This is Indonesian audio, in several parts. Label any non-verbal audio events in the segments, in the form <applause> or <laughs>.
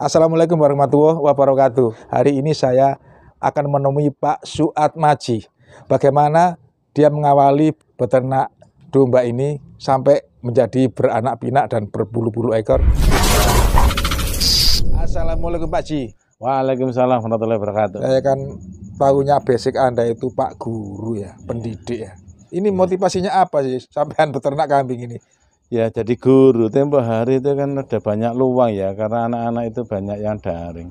Assalamualaikum warahmatullahi wabarakatuh. Hari ini saya akan menemui Pak Suat Maji. Bagaimana dia mengawali beternak domba ini sampai menjadi beranak pinak dan berbulu-bulu ekor. Assalamualaikum Pak Ji. Waalaikumsalam warahmatullahi wabarakatuh. Saya kan tahunya basic Anda itu Pak Guru ya, pendidik ya. Ini motivasinya apa sih sampean beternak kambing ini? Ya jadi guru tempo hari itu kan ada banyak luang ya karena anak-anak itu banyak yang daring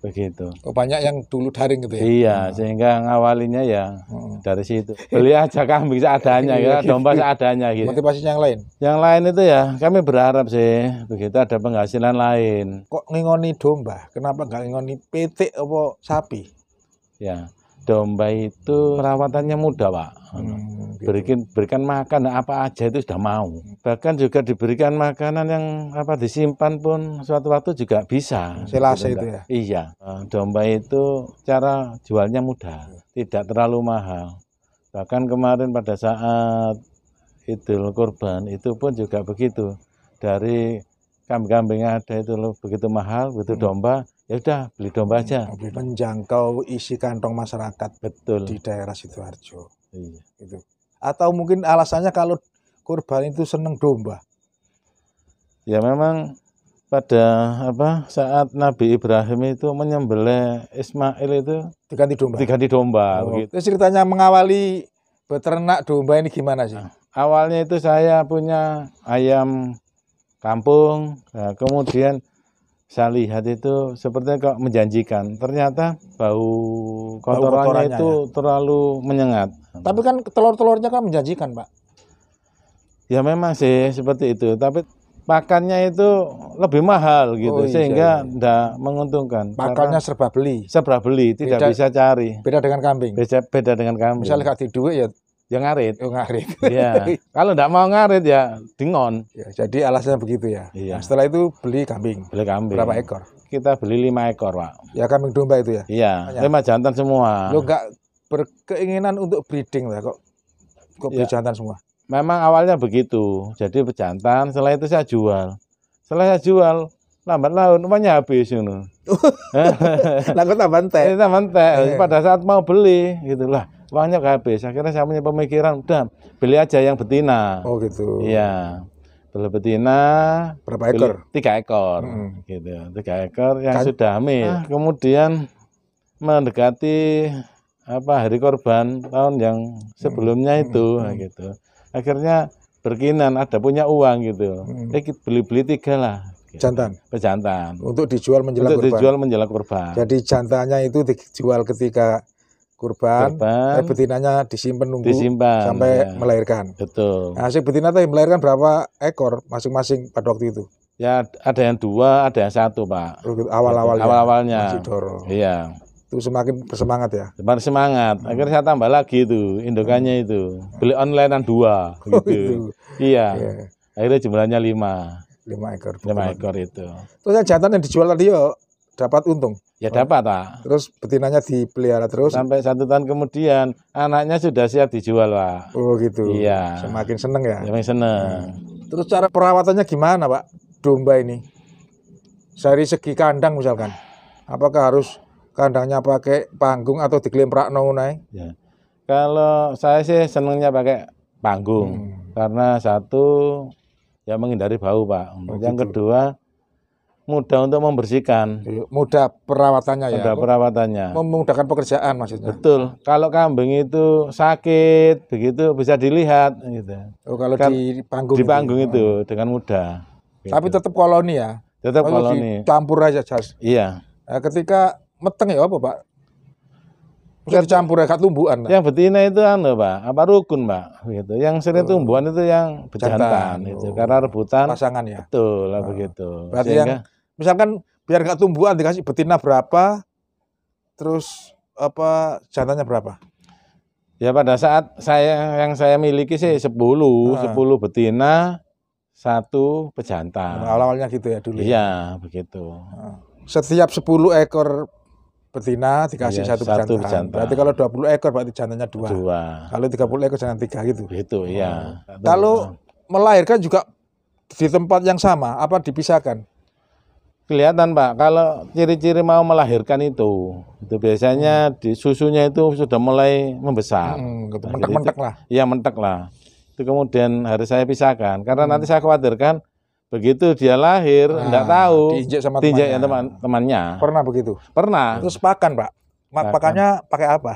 begitu. Oh, banyak yang dulu daring gitu ya. Iya, hmm. sehingga ngawalinya ya hmm. dari situ. Beli aja kambing seadanya ya, domba iya. seadanya gitu. Motivasinya yang lain. Yang lain itu ya, kami berharap sih begitu ada penghasilan lain. Kok ngingoni domba? Kenapa nggak ngingoni PT apa sapi? Ya, domba itu perawatannya mudah, Pak. Hmm. Gitu. berikan berikan makan nah, apa aja itu sudah mau bahkan juga diberikan makanan yang apa disimpan pun suatu waktu juga bisa selase gitu, itu ya iya eh, domba itu cara jualnya mudah tidak terlalu mahal bahkan kemarin pada saat Idul Kurban itu pun juga begitu dari kambing-kambing ada itu loh begitu mahal begitu hmm. domba ya udah beli domba hmm, aja menjangkau isi kantong masyarakat betul di daerah situarjo iya. itu atau mungkin alasannya kalau kurban itu seneng domba. Ya memang pada apa saat Nabi Ibrahim itu menyembelih Ismail itu diganti domba. Diganti domba. Oh. Begitu. Terus ceritanya mengawali beternak domba ini gimana sih? Ah, awalnya itu saya punya ayam kampung, nah, kemudian saya lihat itu seperti kok menjanjikan. Ternyata bau kotorannya, bau kotorannya itu ya. terlalu menyengat. Tapi kan telur-telurnya kan menjanjikan, Pak. Ya memang sih seperti itu, tapi pakannya itu lebih mahal gitu oh, iya, sehingga tidak iya. iya. menguntungkan. Pakannya serba beli. Serba beli, tidak beda, bisa cari. Beda dengan kambing. Beda, beda dengan kambing. Misalnya kasih duit ya yang ngarit. Oh, ngarit. Iya. <laughs> Kalau tidak mau ngarit ya dingon. Ya, jadi alasannya begitu ya. Iya. Nah, setelah itu beli kambing. Beli kambing. Berapa ekor? Kita beli lima ekor, Pak. Ya kambing domba itu ya? Iya. Banyak. Lima jantan semua. Lo enggak berkeinginan untuk breeding lah kok kok ya. pejantan semua. Memang awalnya begitu. Jadi pejantan setelah itu saya jual. Setelah saya jual lambat laun uangnya habis <laughs> Lah kok Lagu entek? Ini tambah entek. Iya, iya. Pada saat mau beli gitu lah uangnya habis. Akhirnya saya punya pemikiran udah beli aja yang betina. Oh gitu. Iya. Beli betina berapa ekor? Tiga ekor, hmm. gitu. Tiga ekor yang Kan- sudah hamil. Ah. kemudian mendekati apa hari korban tahun yang hmm. sebelumnya hmm. itu nah, hmm. gitu akhirnya berkinan ada punya uang gitu hmm. eh beli beli tiga lah gitu. jantan pejantan eh, untuk dijual menjelang untuk kurban. dijual menjelang kurban jadi jantannya itu dijual ketika kurban, kurban eh, betinanya disimpan nunggu disimpan, sampai ya. melahirkan. Betul. Nah, si betina tadi melahirkan berapa ekor masing-masing pada waktu itu? Ya ada yang dua, ada yang satu pak. Oh, gitu. Awal-awalnya. Awal-awalnya. Masih Iya itu semakin bersemangat ya. Semakin semangat. Hmm. Akhirnya saya tambah lagi itu indokannya hmm. itu. Beli onlinean dua oh, gitu. itu. Iya. Yeah. Akhirnya jumlahnya lima. Lima ekor. Lima ekor itu. Terus yang jantan yang dijual tadi yuk dapat untung. Ya dapat pak. Terus betinanya dipelihara terus. Sampai satu tahun kemudian anaknya sudah siap dijual pak. Oh gitu. Iya. Semakin seneng ya. Semakin seneng. Hmm. Terus cara perawatannya gimana pak domba ini? Dari segi kandang misalkan, apakah harus kandangnya pakai panggung atau diklaim nong Ya. Kalau saya sih senangnya pakai panggung hmm. karena satu ya menghindari bau pak. Oh, yang gitu. kedua mudah untuk membersihkan. Iya, mudah perawatannya mudah ya. Mudah perawatannya. Memudahkan pekerjaan maksudnya. Betul. Kalau kambing itu sakit begitu bisa dilihat gitu. Oh, kalau kan, di panggung. Di ya. panggung itu, itu hmm. oh. dengan mudah. Gitu. Tapi tetap koloni ya. Tetap kalau koloni. Campur aja jas. Iya. Nah, ketika meteng ya apa Pak? Mesti dicampur ya tumbuhan. Yang betina itu anu Pak, apa rukun Pak gitu. Yang sering oh. tumbuhan itu yang bejantan gitu. oh. itu Karena rebutan pasangan ya. Betul lah oh. begitu. Berarti Sehingga, yang misalkan biar nggak tumbuhan dikasih betina berapa terus apa jantannya berapa? Ya pada saat saya yang saya miliki sih sepuluh, nah. 10 betina, satu pejantan. Awal-awalnya gitu ya dulu. Ya? Iya, begitu. Ah. Setiap sepuluh ekor betina dikasih iya, satu, satu jantan. jantan. Berarti kalau 20 ekor berarti jantannya dua. dua. Kalau 30 ekor jantan tiga gitu. Gitu, iya. Oh. Kalau melahirkan juga di tempat yang sama, apa dipisahkan? Kelihatan Pak, kalau ciri-ciri mau melahirkan itu, itu biasanya hmm. di susunya itu sudah mulai membesar. Hmm, gitu. Nah, mentek-mentek gitu. lah. Iya mentek lah. Itu kemudian harus saya pisahkan, karena hmm. nanti saya khawatirkan Begitu dia lahir, nah, tahu. Diinjek sama diinjek temannya. teman temannya. Pernah begitu? Pernah. Terus pakan, Pak. Pakan. Pakannya pakai apa?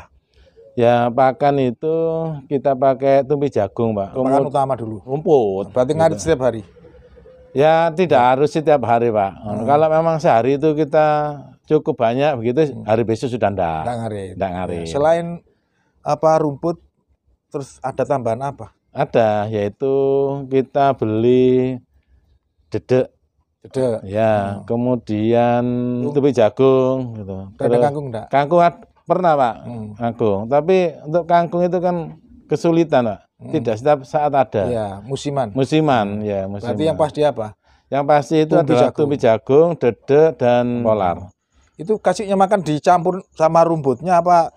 Ya, pakan itu kita pakai tumpi jagung, Pak. Rumput. Pakan utama dulu. Rumput. Berarti ngarit iya. setiap hari. Ya, tidak ya. harus setiap hari, Pak. Hmm. Kalau memang sehari itu kita cukup banyak begitu hmm. hari besok sudah ndak. Ndak ngarit. Ya, selain apa rumput terus ada tambahan apa? Ada, yaitu kita beli dedek dedek ya hmm. kemudian itu tepi jagung gitu ada kangkung enggak kangkung pernah pak hmm. kangkung tapi untuk kangkung itu kan kesulitan pak hmm. tidak setiap saat ada ya musiman musiman hmm. ya musiman berarti yang pasti apa yang pasti itu tumpi adalah jagung dedek dan polar hmm. itu kasihnya makan dicampur sama rumputnya apa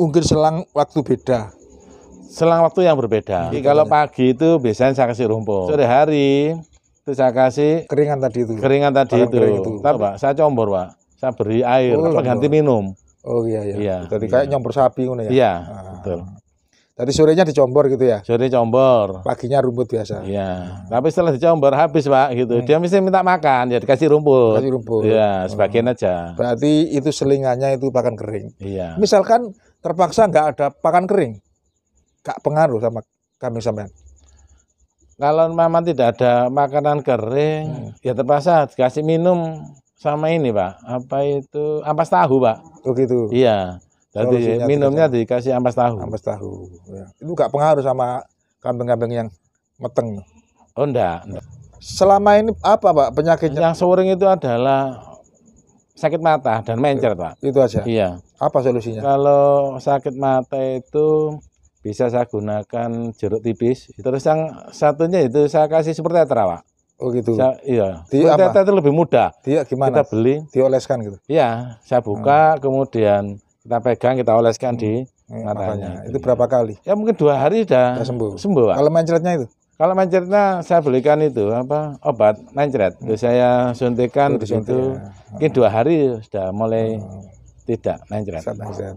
unggir selang waktu beda selang waktu yang berbeda. Hmm. Jadi kalau pagi itu biasanya saya kasih rumput. Sore hari itu saya kasih keringan tadi itu keringan tadi itu. Kering itu tapi nah, pak saya combor pak saya beri air oh, ganti minum oh iya iya, iya tadi iya. kayak nyombor sapi ngono ya iya ah. betul tadi sorenya dicombor gitu ya? Sore combor. Paginya rumput biasa. Iya. ah. Tapi setelah dicombor habis pak gitu. Hmm. Dia mesti minta makan ya dikasih rumput. Kasih rumput. Iya hmm. sebagian hmm. aja. Berarti itu selingannya itu pakan kering. Iya. Misalkan terpaksa nggak ada pakan kering, nggak pengaruh sama kami sampean kalau mama tidak ada makanan kering, hmm. ya terpaksa dikasih minum sama ini pak. Apa itu ampas tahu pak? Oh gitu. Iya. Oh, Jadi iya, iya, minumnya tidak. dikasih ampas tahu. Ampas tahu. Ya. Itu gak pengaruh sama kambing-kambing yang meteng. Oh enggak. enggak. Selama ini apa pak penyakitnya? Yang sering itu adalah sakit mata dan mencret ya, pak. Itu aja. Iya. Apa solusinya? Kalau sakit mata itu bisa saya gunakan jeruk tipis. Terus yang satunya itu saya kasih seperti terawak. Oh gitu. Saya, iya. Di apa? itu lebih mudah. Dia gimana? Kita beli. Dioleskan gitu. Iya, saya buka hmm. kemudian kita pegang kita oleskan hmm. di hmm, hmm matanya. matanya. Itu berapa kali? Ya mungkin dua hari sudah sembuh. Sembuh. Pak. Kalau mencretnya itu? Kalau mencretnya saya belikan itu apa obat mencret. Hmm. saya suntikan oh, di situ. Ya. Mungkin dua hari sudah mulai hmm tidak, lanjut.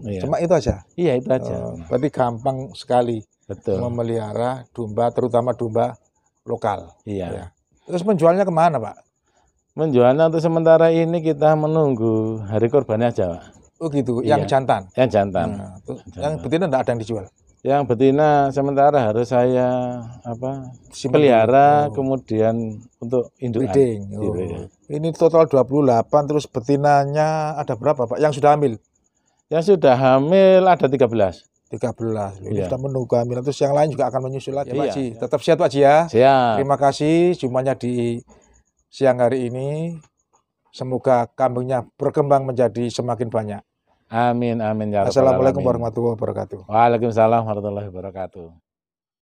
Iya. Cuma itu aja. Iya, itu aja. Uh, oh, berarti gampang sekali Betul. memelihara domba, terutama domba lokal. Iya. Ya. Terus menjualnya kemana, Pak? Menjualnya untuk sementara ini kita menunggu hari korbannya aja, Pak. Oh gitu, iya. yang jantan. Yang jantan. Hmm. yang betina enggak ada yang dijual yang betina sementara harus saya apa Simpel. pelihara oh. kemudian untuk induk oh. gitu, oh. ya. ini total 28 terus betinanya ada berapa Pak yang sudah hamil yang sudah hamil ada 13 13 ini ya. sudah menunggu hamil. terus yang lain juga akan menyusul lagi ya, Pak Ji ya. tetap sehat Pak Ji ya siap. terima kasih jumlahnya di siang hari ini semoga kambingnya berkembang menjadi semakin banyak Amin, amin ya Assalamualaikum warahmatullahi wabarakatuh. Waalaikumsalam warahmatullahi wabarakatuh.